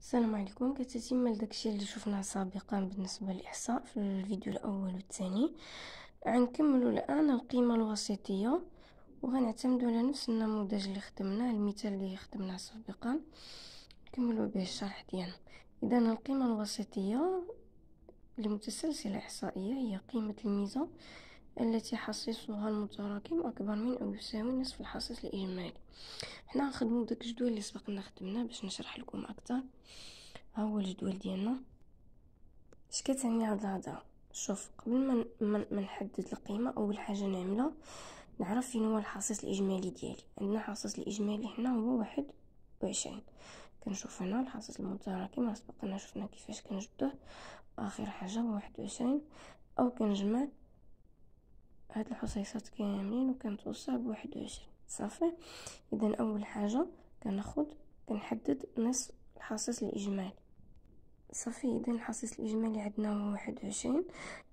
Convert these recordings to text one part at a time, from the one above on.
السلام عليكم كتتم داكشي اللي شفنا سابقا بالنسبه للاحصاء في الفيديو الاول والثاني غنكملوا الان القيمه الوسطيه وغنعتمدوا على نفس النموذج اللي خدمناه المثال اللي خدمناه سابقا نكملوا به الشرح ديالنا اذا القيمه الوسطيه المتسلسله احصائيه هي قيمه الميزه التي حصيصها المتراكم أكبر من أو يساوي نصف الحصيص الإجمالي حنا نخدمو بداك الجدول اللي سبقنا خدمناه باش نشرح لكم أكثر ها هو الجدول ديالنا اش كتعني هاد الهضره شوف قبل ما ما نحدد القيمه اول حاجه نعملها نعرف فين هو الحصيص الاجمالي ديالي عندنا الحصيص الاجمالي هنا هو واحد وعشرين كنشوف هنا الحصيص المتراكم سبقنا شفنا كيفاش كنجبدوه اخر حاجه هو واحد وعشرين او كنجمع هاد الحصيصات كاملين وكنتوصل بواحد وعشرين صافي اذا اول حاجه كناخد كنحدد نصف الحصيص الاجمالي صافي اذا الحصيص الاجمالي عندنا هو واحد وعشرين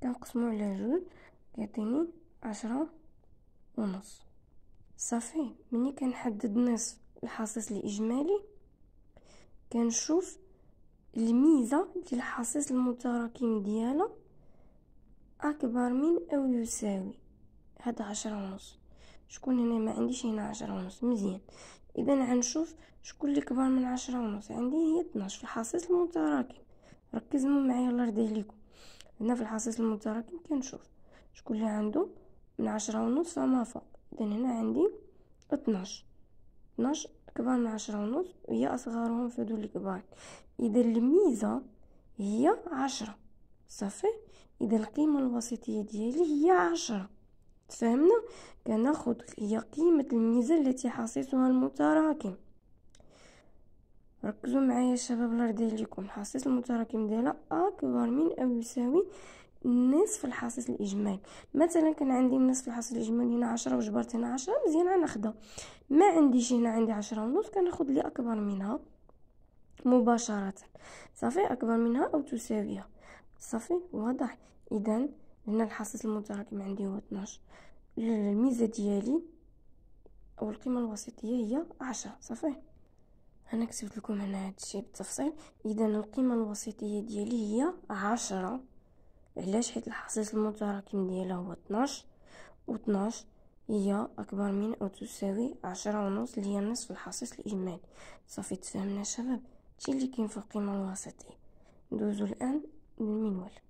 كنقسمو على جوج كيعطيني عشرة ونص صافي ملي كنحدد نصف الحصيص الاجمالي كنشوف الميزه ديال الحصيص المتراكم ديالها اكبر من او يساوي هذا عشرة ونص شكون هنا ما عنديش هنا عشرة ونص مزيان اذا هنشوف شكون اللي كبار من عشرة ونص عندي هي 12 في الحصيص المتراكم ركزوا معايا الله يرضي عليكم هنا في الحصيص المتراكم كنشوف شكون اللي عنده من عشرة ونص فما فوق اذا هنا عندي 12 12 كبار من عشرة ونص وهي اصغرهم في دول الكبار اذا الميزه هي عشرة صافي اذا القيمه الوسطيه ديالي هي عشرة تفهمنا كناخد هي قيمة الميزة التي حصيصها المتراكم ركزوا معايا الشباب الله يرضي عليكم حصيص المتراكم ديالها أكبر من أو يساوي نصف الحصيص الإجمالي مثلا كان عندي نصف الحصيص الإجمالي هنا عشرة وجبرت هنا عشرة مزيان غناخدها ما عنديش هنا عندي عشرة ونص كناخد لي أكبر منها مباشرة صافي أكبر منها أو تساويها صافي واضح إذا هنا الحصيل المتراكم عندي هو 12 الميزه ديالي او القيمه الوسطيه هي 10 صافي انا كتبت لكم هنا هادشي بالتفصيل اذا القيمه الوسطيه ديالي هي 10 علاش حيت الحصيل المتراكم ديالها هو 12 و12 هي اكبر من او تساوي عشرة ونص اللي هي نصف الحصيص الاجمالي صافي تفهمنا شباب هادشي اللي كاين في القيمه الوسطيه ندوزو الان للمنوال